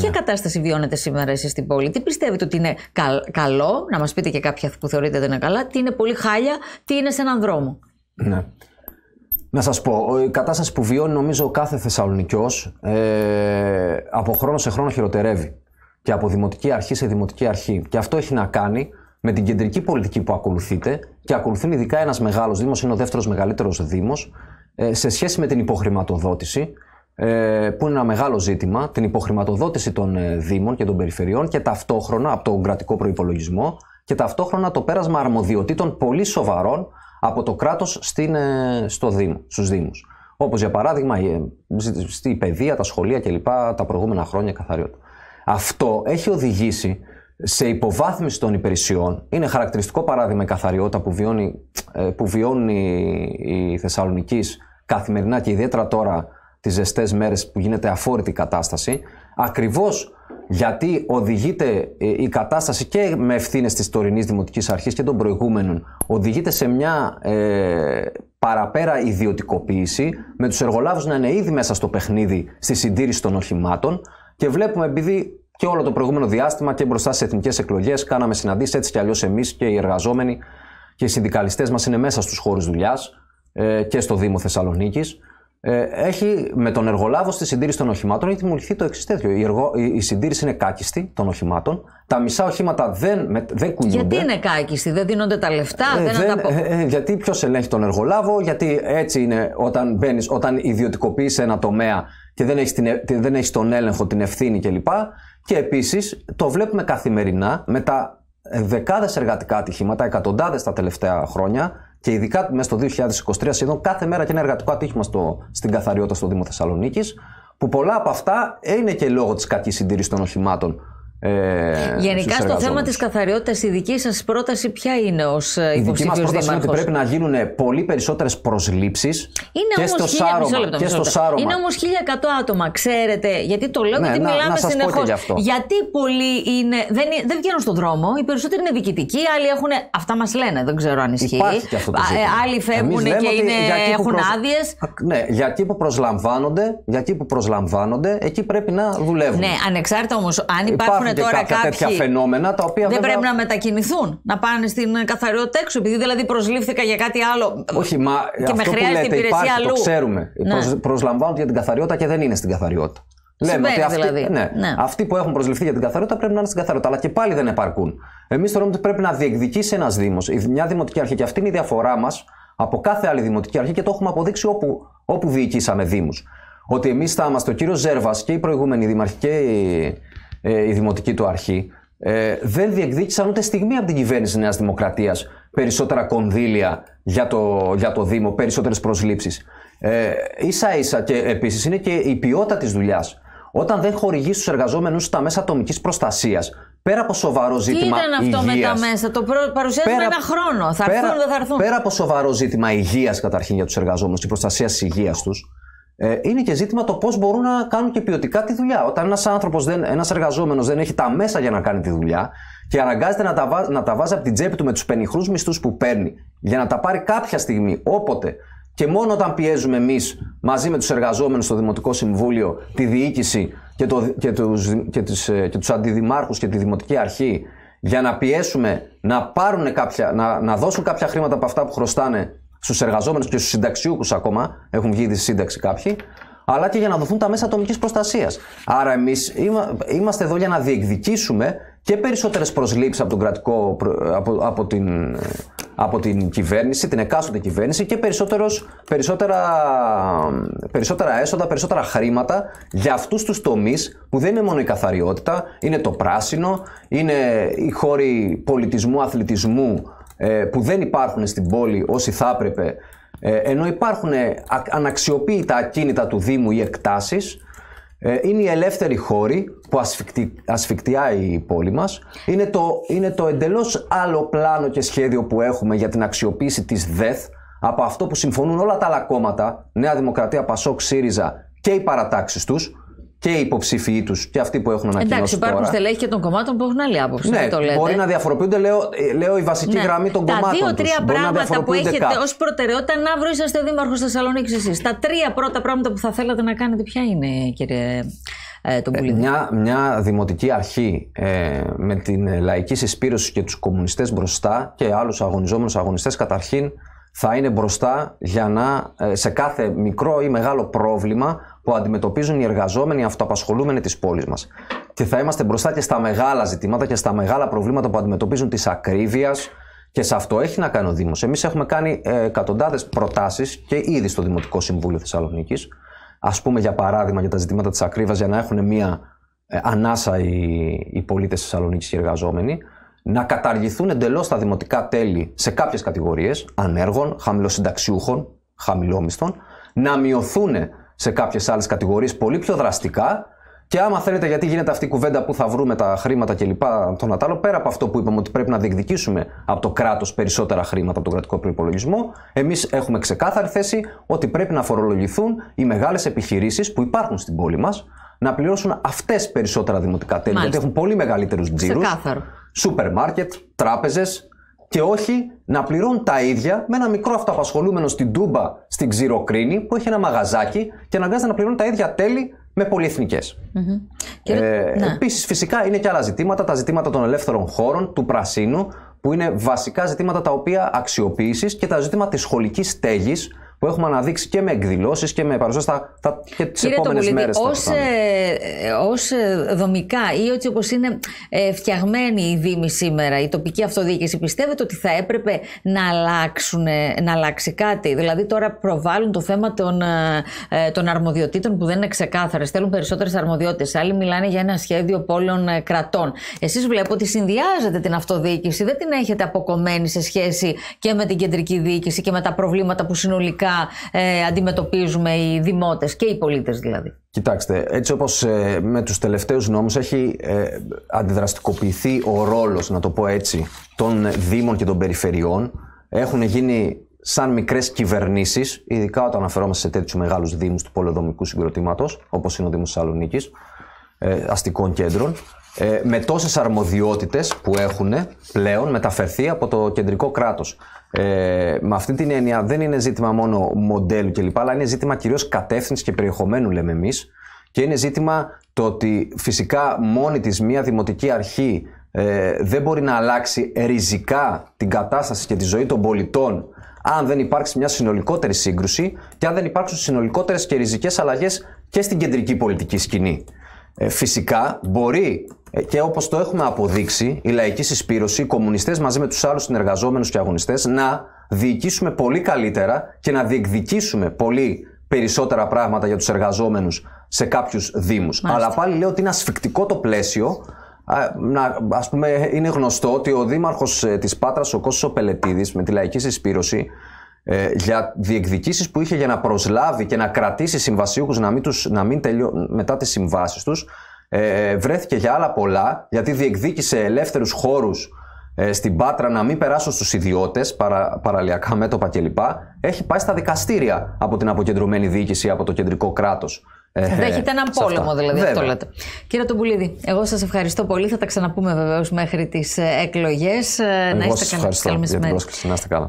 Ποια ναι. κατάσταση βιώνετε σήμερα εσείς στην πόλη, τι πιστεύετε ότι είναι καλό, να μας πείτε και κάποια που θεωρείτε ότι είναι καλά, τι είναι πολύ χάλια, τι είναι σε έναν δρόμο. Ναι. Να σας πω, η κατάσταση που βιώνει νομίζω κάθε Θεσσαλονικιός ε, από χρόνο σε χρόνο χειροτερεύει και από δημοτική αρχή σε δημοτική αρχή. Και αυτό έχει να κάνει με την κεντρική πολιτική που ακολουθείτε και ακολουθεί ειδικά ένας μεγάλος δήμος, είναι ο δεύτερος μεγαλύτερος δήμος, ε, σε σχέση με την υποχρηματοδότηση ε, που είναι ένα μεγάλο ζήτημα, την υποχρηματοδότηση των ε, Δήμων και των Περιφερειών και ταυτόχρονα από τον κρατικό προπολογισμό και ταυτόχρονα το πέρασμα αρμοδιοτήτων πολύ σοβαρών από το κράτος ε, στο Δήμο, στους Δήμους. Όπως για παράδειγμα στη παιδεία, τα σχολεία κλπ. τα προηγούμενα χρόνια καθαριότητα. Αυτό έχει οδηγήσει σε υποβάθμιση των υπηρεσιών. Είναι χαρακτηριστικό παράδειγμα η καθαριότητα που βιώνει, που βιώνει η Θεσσαλονίκης καθημερινά και ιδιαίτερα τώρα τις ζεστές μέρες που γίνεται αφόρητη κατάσταση, ακριβώς γιατί οδηγείται ε, η κατάσταση και με ευθύνες της τωρινής Δημοτικής Αρχής και των προηγούμενων, οδηγείται σε μια ε, παραπέρα ιδιωτικοποίηση, με τους εργολάβους να είναι ήδη μέσα στο παιχνίδι στη συντήρηση των οχημάτων και βλέπουμε επειδή και όλο το προηγούμενο διάστημα και μπροστά στις εθνικές εκλογές κάναμε συναντήσεις έτσι κι αλλιώς εμείς και οι εργαζόμενοι και οι συνδικαλιστές μας είναι μέσα στους χώρους δουλειάς ε, και στο Δήμο Θεσσαλονίκης. Ε, έχει με τον εργολάβο στη συντήρηση των οχημάτων έχει δημιουργηθεί το εξής τέτοιο. Η, εργο... η συντήρηση είναι κάκιστη των οχημάτων. Τα μισά οχήματα δεν, δεν κουνιούνται. Γιατί είναι κάκιστη, δεν δίνονται τα λεφτά, ε, δεν, δεν ε, Γιατί ποιος ελέγχει τον εργολάβο, γιατί έτσι είναι όταν μπαίνεις, όταν ιδιωτικοποιείς ένα τομέα και δεν έχεις, την... δεν έχεις τον έλεγχο, την ευθύνη κλπ. Και επίσης το βλέπουμε καθημερινά με τα δεκάδες εργατικά ατυχήματα, εκατοντάδες τα τελευταία χρόνια, και ειδικά μέσα στο 2023, σχεδόν κάθε μέρα και ένα εργατικό ατύχημα στο, στην καθαριότητα στο Δήμο Θεσσαλονίκης, που πολλά από αυτά είναι και λόγω της κακής συντήρησης των οχημάτων ε, Γενικά στο θέμα της καθαριότητας, η δική σας πρόταση ποια είναι ως υποψήφιο ε, Η δική μας πρόταση είναι ότι πρέπει να γίνουν πολύ περισσότερες προσλήψεις και, στο Σάρωμα, Είναι όμως 1100 άτομα, ξέρετε. Γιατί το λέω, ναι, γιατί να, μιλάμε συνεχώ. Γιατί πολλοί είναι, δεν, δεν βγαίνουν στον δρόμο, οι περισσότεροι είναι διοικητικοί, άλλοι έχουν. Αυτά μας λένε, δεν ξέρω αν ισχύει. Και αυτό το ε, ζήτημα. Άλλοι φεύγουν και είναι, έχουν προσ... άδειες. Ναι, γιατί που προσλαμβάνονται, για εκεί που προσλαμβάνονται, εκεί πρέπει να δουλεύουν. Ναι, ανεξάρτητα όμως, αν υπάρχουν τώρα κάποια τέτοια φαινόμενα τα οποία. Δεν βέβαια... πρέπει να μετακινηθούν. Να πάνε στην καθαριότητα έξω. Επειδή δηλαδή προσλήφθηκα για κάτι άλλο. Όχι, μα. Και αυτό με χρειάζεται υπάρχει, αλλού. Το ξέρουμε. Ναι. Προσ, προσλαμβάνονται για την καθαριότητα και δεν είναι στην καθαριότητα. Λέμε ότι αυτοί, δηλαδή. ναι, ναι. αυτοί που έχουν προσληφθεί για την καθαριότητα πρέπει να είναι στην καθαριότητα. αλλά και πάλι δεν επαρκούν. Εμείς θεωρούμε ότι πρέπει να διεκδικήσει ένας Δήμος, μια δημοτική αρχή, και αυτή είναι η διαφορά μας από κάθε άλλη δημοτική αρχή και το έχουμε αποδείξει όπου, όπου διοικήσαμε Δήμους. Ότι εμείς θα είμαστε ο κύριος Ζέρβας και οι προηγούμενοι δήμαρχοι ε, η δημοτική του αρχή, ε, δεν διεκδίκησαν ούτε στιγμή από την κυβέρνηση Νέας Δημοκρατίας περισσότερα κονδύλια για το, για το Δήμο, περισσότερες προσλήψεις. Ε, ίσα ίσα και επίσης είναι και η ποιότητα της δουλειάς. Όταν δεν χορηγείς στους εργαζόμενους τα μέσα ατομικής προστασίας, πέρα από σοβαρό ζήτημα. Τι ήταν αυτό με τα μέσα, το παρουσιάζουμε ένα χρόνο. Θα έρθουν, δεν θα έρθουν. Πέρα από σοβαρό ζήτημα υγείας καταρχήν για τους εργαζόμενους της προστασίας της υγείας τους, ε, είναι και ζήτημα το πώς μπορούν να κάνουν και ποιοτικά τη δουλειά. Όταν ένας άνθρωπος, ένας εργαζόμενος δεν έχει τα μέσα για να κάνει τη δουλειά και αναγκάζεται να τα, να τα βάζει από την τσέπη του με τους πενιχρούς μισθούς που παίρνει για να τα πάρει κάποια στιγμή, όποτε και μόνο όταν πιέζουμε εμείς μαζί με τους εργαζόμενους στο Δημοτικό Συμβούλιο, τη διοίκηση και, το, και, τους, και, τις, ε, και τους αντιδημάρχους και τη Δημοτική Αρχή για να πιέσουμε να, πάρουν κάποια, να, να δώσουν κάποια χρήματα από αυτά που χρωστάνε στους εργαζόμενους και στους συνταξιούχους ακόμα, έχουν βγει ήδη σύνταξη κάποιοι, αλλά και για να δοθούν τα μέσα ατομικής προστασίας. Άρα, εμείς είμαστε εδώ για να διεκδικήσουμε και περισσότερες προσλήψεις από, από, την, από την κυβέρνηση, την εκάστοτε κυβέρνηση και περισσότερος, περισσότερα, περισσότερα έσοδα, περισσότερα χρήματα για αυτούς τους τομείς που δεν είναι μόνο η καθαριότητα, είναι το πράσινο, είναι οι χώροι πολιτισμού, αθλητισμού ε, που δεν υπάρχουν στην πόλη όσοι θα έπρεπε, ε, ενώ υπάρχουν ε, αναξιοποίητα ακίνητα του Δήμου ή εκτάσεις, είναι η πόλη μας, είναι το εντελώς άλλο πλάνο και σχέδιο που ασφικτι... ασφικτιά η πόλη μας. Είναι το, είναι το εντελώς άλλο πλάνο και σχέδιο που έχουμε για την αξιοποίηση της ΔΕΘ από αυτό που συμφωνούν όλα τα άλλα κόμματα, Νέα Δημοκρατία, Πασόκ, ΣΥΡΙΖΑ και οι παρατάξεις τους, και οι υποψήφοι τους και αυτοί που έχουν ανακοινώσει. Εντάξει, υπάρχουν τώρα. στελέχη και των κομμάτων που έχουν άλλη άποψη. Ναι, το λέτε. μπορεί να διαφοροποιούνται, λέω, λέω η βασική ναι. γραμμή των τα κομμάτων. Τα δύο-τρία πράγματα που έχετε ως προτεραιότητα, να αύριο είσαστε ο Δήμαρχος Θεσσαλονίκης εσείς. Τα τρία πρώτα πράγματα που θα θέλατε να κάνετε, ποια είναι, κύριε ε, τον ε, μια, μια δημοτική αρχή ε, με την λαϊκή συσπήρωση και τους κομμουνιστές μπροστά και άλλους αγωνιζόμενους αγωνιστές, καταρχήν θα είναι μπροστά για να ε, σε κάθε μικρό ή μεγάλο πρόβλημα που αντιμετωπίζουν οι εργαζόμενοι, οι αυτοαπασχολούμενοι της πόλης μας. Και θα είμαστε μπροστά και στα μεγάλα ζητήματα και στα μεγάλα προβλήματα που αντιμετωπίζουν της ακρίβειας. Και σε αυτό έχει να κάνει ο Δήμος. Εμείς έχουμε κάνει ε, εκατοντάδες προτάσεις και ήδη στο Δημοτικό Συμβούλιο Θεσσαλονίκης. Ας πούμε, για παράδειγμα, για τα ζητήματα της ακρίβειας, για να έχουν μία ε, ανάσα οι, οι πολίτες Θεσσαλονίκης και οι εργαζόμενοι να καταργηθούν εντελώς τα δημοτικά τέλη σε κάποιες κατηγορίες ανέργων, χαμηλοσυνταξιούχων, χαμηλόμισθων, να μειωθούν σε κάποιες άλλες κατηγορίες πολύ πιο δραστικά και άμα θέλετε, γιατί γίνεται αυτή η κουβέντα που θα βρούμε τα χρήματα κλπ. Τον Νατάλο, πέρα από αυτό που είπαμε ότι πρέπει να διεκδικήσουμε από το κράτος περισσότερα χρήματα από τον κρατικό προϋπολογισμό, εμείς έχουμε ξεκάθαρη θέση ότι πρέπει να φορολογηθούν οι μεγάλες επιχειρήσεις που υπάρχουν στην πόλη μας, να πληρώσουν αυτές περισσότερα δημοτικά τέλη, γιατί έχουν πολύ μεγαλύτερους τζίρους, Σούπερ μάρκετ, τράπεζες, και όχι να πληρώνουν τα ίδια με ένα μικρό αυτοαπασχολούμενο στην Τούμπα, στην Ξηροκρίνη, που έχει ένα μαγαζάκι και αναγκάζεται να πληρώνουν τα ίδια τέλη με πολυεθνικές. Ε, ναι. Επίσης, φυσικά είναι και άλλα ζητήματα, τα ζητήματα των ελεύθερων χώρων, του πρασίνου, που είναι βασικά ζητήματα τα οποία αξιοποίηση και τα ζητήματα της σχολικής στέγης που έχουμε αναδείξει και με εκδηλώσεις και με παρουσία στα, και τις επόμενε μέρε. Ω δομικά ή έτσι όπως είναι ε, φτιαγμένη η Δήμη σήμερα, η τοπική αυτοδιοίκηση, πιστεύετε ότι θα έπρεπε να, αλλάξουν, ε, να αλλάξει κάτι. Δηλαδή τώρα προβάλλουν το θέμα των, ε, ε των αρμοδιοτήτων που δεν είναι ξεκάθαρες. Θέλουν περισσότερες αρμοδιότητες. Άλλοι μιλάνε για ένα σχέδιο πόλεων ε, κρατών. Εσείς βλέπω ότι συνδυάζετε την αυτοδιοίκηση, δεν την έχετε αποκομμένη σε σχέση και με την κεντρική διοίκηση και με τα προβλήματα που συνολικά ε, αντιμετωπίζουμε οι δημότες και οι πολίτες δηλαδή. Κοιτάξτε, έτσι όπως ε, με τους τελευταίους νόμους έχει ε, αντιδραστικοποιηθεί ο ρόλος, να το πω έτσι, των δήμων και των περιφερειών. Έχουν γίνει σαν μικρές κυβερνήσεις, ειδικά όταν αναφερόμαστε σε τέτοιους μεγάλους δήμους του πολεοδομικού συγκροτήματος, όπως είναι ο Δήμος Θεσσαλονίκης, αστικών κέντρων ε, με τόσες αρμοδιότητες που έχουν πλέον μεταφερθεί από το κεντρικό κράτος. Ε, με αυτή την έννοια δεν είναι ζήτημα μόνο μοντέλου κλπ. αλλά είναι ζήτημα κυρίως κατεύθυνσης και περιεχομένου λέμε εμείς και είναι ζήτημα το ότι φυσικά μόνη της μία δημοτική αρχή ε, δεν μπορεί να αλλάξει ριζικά την κατάσταση και τη ζωή των πολιτών αν δεν υπάρξει μια συνολικότερη σύγκρουση και αν δεν υπάρξουν συνολικότερες και ριζικές αλλαγές και στην κεντρική πολιτική σκηνή. Ε, φυσικά μπορεί ε, και όπως το έχουμε αποδείξει η λαϊκή συσπήρωση, οι κομμουνιστές μαζί με τους άλλους συνεργαζόμενους και αγωνιστές να διοικήσουμε πολύ καλύτερα και να διεκδικήσουμε πολύ περισσότερα πράγματα για τους εργαζόμενους σε κάποιους δήμους. Αλλά πάλι λέω ότι είναι ασφικτικό το πλαίσιο να, ας πούμε, είναι γνωστό ότι ο δήμαρχος ε, της Πάτρας, ο Κώστας Πελετίδης, με τη λαϊκή συσπήρωση, ε, για διεκδικήσεις που είχε για να προσλάβει και να κρατήσει συμβασίουχους να μην, τους, να μην μετά τις συμβάσεις τους ε, βρέθηκε για άλλα πολλά γιατί διεκδίκησε ελεύθερους χώρους ε, στην Πάτρα να μην περάσουν στους ιδιώτες, παρα, παραλιακά μέτωπα κλπ. Έχει πάει στα δικαστήρια από την αποκεντρωμένη διοίκηση, από το κεντρικό κράτος. Δέχεται ε, έναν πόλεμο δηλαδή, Βέβαια. αυτό λέτε. Κύριε Τουμπουλίδη, εγώ σας ευχαριστώ πολύ. Θα τα ξαναπούμε βεβαίως μέχρι τις εκλογές. να είστε καλά. Ευχαριστώ για Να είστε καλά.